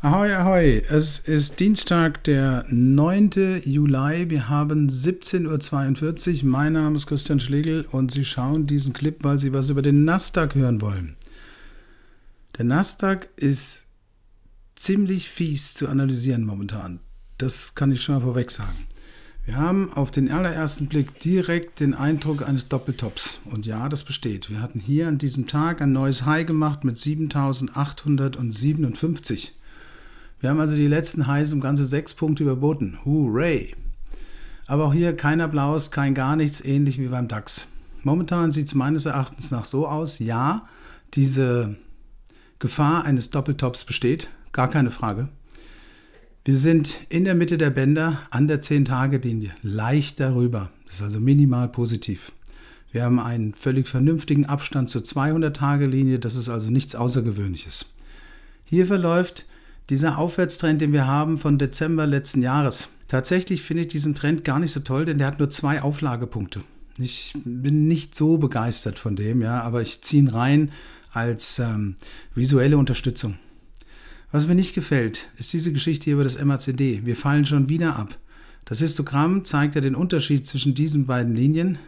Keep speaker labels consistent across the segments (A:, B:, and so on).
A: Ahoi, ahoi. Es ist Dienstag, der 9. Juli. Wir haben 17.42 Uhr. Mein Name ist Christian Schlegel und Sie schauen diesen Clip, weil Sie was über den Nasdaq hören wollen. Der Nasdaq ist ziemlich fies zu analysieren momentan. Das kann ich schon mal vorweg sagen. Wir haben auf den allerersten Blick direkt den Eindruck eines Doppeltops. Und ja, das besteht. Wir hatten hier an diesem Tag ein neues High gemacht mit 7857. Wir haben also die letzten Highs um ganze sechs Punkte überboten. Hooray! Aber auch hier kein Applaus, kein gar nichts, ähnlich wie beim DAX. Momentan sieht es meines Erachtens nach so aus, ja, diese Gefahr eines Doppeltops besteht, gar keine Frage. Wir sind in der Mitte der Bänder an der 10-Tage-Linie, leicht darüber. Das ist also minimal positiv. Wir haben einen völlig vernünftigen Abstand zur 200-Tage-Linie, das ist also nichts Außergewöhnliches. Hier verläuft dieser Aufwärtstrend, den wir haben von Dezember letzten Jahres. Tatsächlich finde ich diesen Trend gar nicht so toll, denn der hat nur zwei Auflagepunkte. Ich bin nicht so begeistert von dem, ja, aber ich ziehe ihn rein als ähm, visuelle Unterstützung. Was mir nicht gefällt, ist diese Geschichte hier über das MACD. Wir fallen schon wieder ab. Das Histogramm zeigt ja den Unterschied zwischen diesen beiden Linien,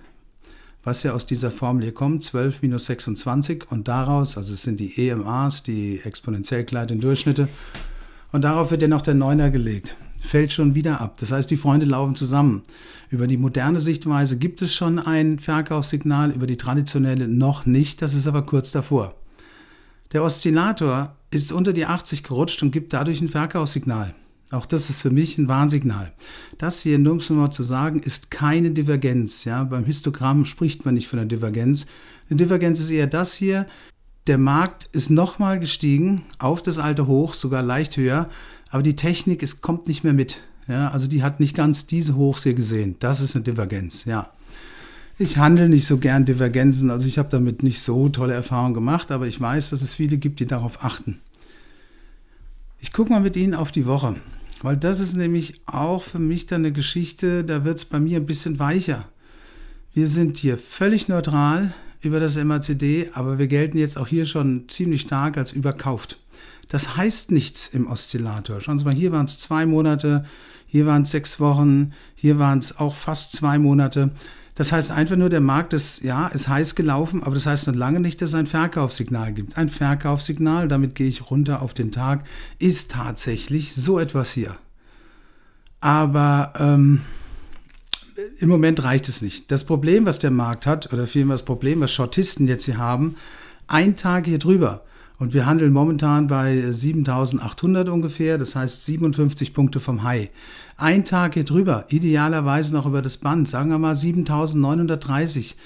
A: was ja aus dieser Formel hier kommt, 12 minus 26 und daraus, also es sind die EMAs, die exponentiell kleinen Durchschnitte, und darauf wird ja noch der Neuner gelegt. Fällt schon wieder ab. Das heißt, die Freunde laufen zusammen. Über die moderne Sichtweise gibt es schon ein Verkaufssignal, über die traditionelle noch nicht. Das ist aber kurz davor. Der Oszillator ist unter die 80 gerutscht und gibt dadurch ein Verkaufssignal. Auch das ist für mich ein Warnsignal. Das hier in Dumpsnummer zu sagen, ist keine Divergenz. Ja? Beim Histogramm spricht man nicht von einer Divergenz. Eine Divergenz ist eher das hier. Der Markt ist nochmal gestiegen auf das alte Hoch, sogar leicht höher, aber die Technik ist, kommt nicht mehr mit. Ja, also die hat nicht ganz diese Hochs hier gesehen. Das ist eine Divergenz, ja. Ich handle nicht so gern Divergenzen, also ich habe damit nicht so tolle Erfahrungen gemacht, aber ich weiß, dass es viele gibt, die darauf achten. Ich gucke mal mit Ihnen auf die Woche, weil das ist nämlich auch für mich dann eine Geschichte, da wird es bei mir ein bisschen weicher. Wir sind hier völlig neutral, über das MACD, aber wir gelten jetzt auch hier schon ziemlich stark als überkauft. Das heißt nichts im Oszillator. Schauen Sie mal, hier waren es zwei Monate, hier waren es sechs Wochen, hier waren es auch fast zwei Monate. Das heißt einfach nur, der Markt ist, ja, ist heiß gelaufen, aber das heißt noch lange nicht, dass es ein Verkaufssignal gibt. Ein Verkaufssignal, damit gehe ich runter auf den Tag, ist tatsächlich so etwas hier. Aber ähm, im Moment reicht es nicht. Das Problem, was der Markt hat, oder vielmehr das Problem, was Shortisten jetzt hier haben, ein Tag hier drüber. Und wir handeln momentan bei 7800 ungefähr, das heißt 57 Punkte vom High. Ein Tag hier drüber, idealerweise noch über das Band, sagen wir mal 7930.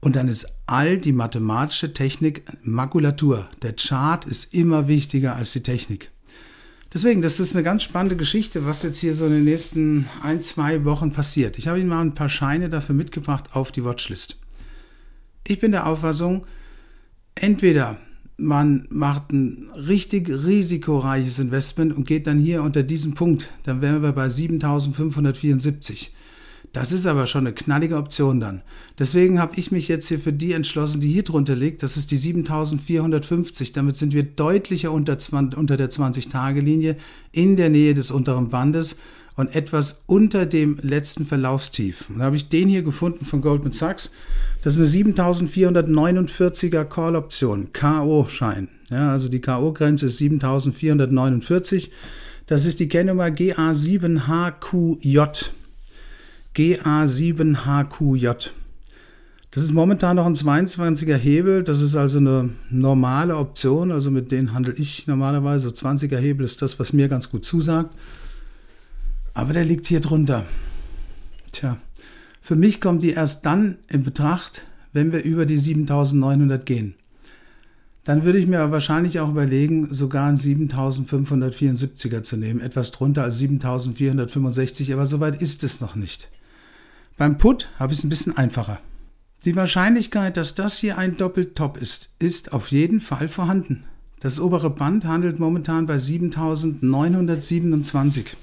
A: Und dann ist all die mathematische Technik Makulatur. Der Chart ist immer wichtiger als die Technik. Deswegen, das ist eine ganz spannende Geschichte, was jetzt hier so in den nächsten ein, zwei Wochen passiert. Ich habe Ihnen mal ein paar Scheine dafür mitgebracht auf die Watchlist. Ich bin der Auffassung, entweder man macht ein richtig risikoreiches Investment und geht dann hier unter diesen Punkt, dann wären wir bei 7574. Das ist aber schon eine knallige Option dann. Deswegen habe ich mich jetzt hier für die entschlossen, die hier drunter liegt. Das ist die 7450. Damit sind wir deutlicher unter, 20, unter der 20-Tage-Linie, in der Nähe des unteren Bandes und etwas unter dem letzten Verlaufstief. Und da habe ich den hier gefunden von Goldman Sachs. Das ist eine 7449er Call-Option, KO-Schein. Ja, also die KO-Grenze ist 7449. Das ist die Kennnummer GA7HQJ. GA7HQJ. Das ist momentan noch ein 22er Hebel, das ist also eine normale Option, also mit denen handle ich normalerweise. 20er Hebel ist das, was mir ganz gut zusagt. Aber der liegt hier drunter. Tja, für mich kommt die erst dann in Betracht, wenn wir über die 7900 gehen. Dann würde ich mir wahrscheinlich auch überlegen, sogar einen 7574er zu nehmen, etwas drunter als 7465, aber soweit ist es noch nicht. Beim Put habe ich es ein bisschen einfacher. Die Wahrscheinlichkeit, dass das hier ein Doppeltop ist, ist auf jeden Fall vorhanden. Das obere Band handelt momentan bei 7927.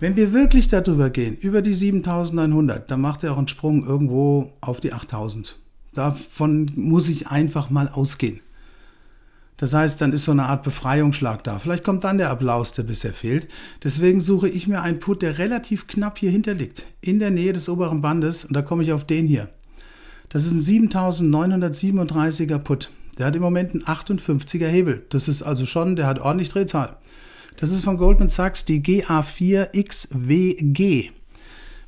A: Wenn wir wirklich darüber gehen, über die 7900, dann macht er auch einen Sprung irgendwo auf die 8000. Davon muss ich einfach mal ausgehen. Das heißt, dann ist so eine Art Befreiungsschlag da. Vielleicht kommt dann der Applaus, der bisher fehlt. Deswegen suche ich mir einen Put, der relativ knapp hier hinter liegt, in der Nähe des oberen Bandes. Und da komme ich auf den hier. Das ist ein 7937er Put. Der hat im Moment einen 58er Hebel. Das ist also schon, der hat ordentlich Drehzahl. Das ist von Goldman Sachs die GA4XWG.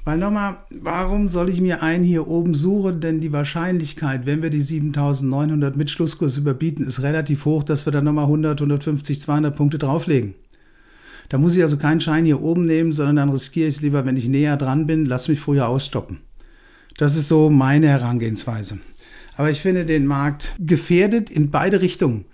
A: Weil nochmal, warum soll ich mir einen hier oben suchen? Denn die Wahrscheinlichkeit, wenn wir die 7900 mit Schlusskurs überbieten, ist relativ hoch, dass wir dann nochmal 100, 150, 200 Punkte drauflegen. Da muss ich also keinen Schein hier oben nehmen, sondern dann riskiere ich es lieber, wenn ich näher dran bin, lass mich früher ausstoppen. Das ist so meine Herangehensweise. Aber ich finde, den Markt gefährdet in beide Richtungen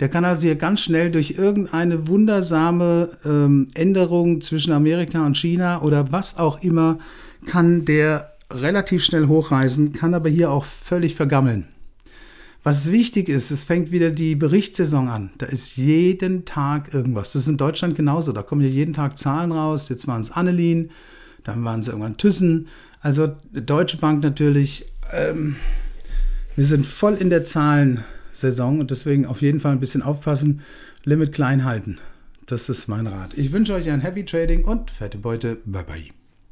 A: der kann also hier ganz schnell durch irgendeine wundersame ähm, Änderung zwischen Amerika und China oder was auch immer, kann der relativ schnell hochreisen, kann aber hier auch völlig vergammeln. Was wichtig ist, es fängt wieder die Berichtssaison an. Da ist jeden Tag irgendwas. Das ist in Deutschland genauso. Da kommen ja jeden Tag Zahlen raus. Jetzt waren es Annelien, dann waren es irgendwann Thyssen. Also Deutsche Bank natürlich. Ähm, wir sind voll in der Zahlen. Saison und deswegen auf jeden Fall ein bisschen aufpassen, Limit klein halten. Das ist mein Rat. Ich wünsche euch ein Happy Trading und fette Beute. Bye bye.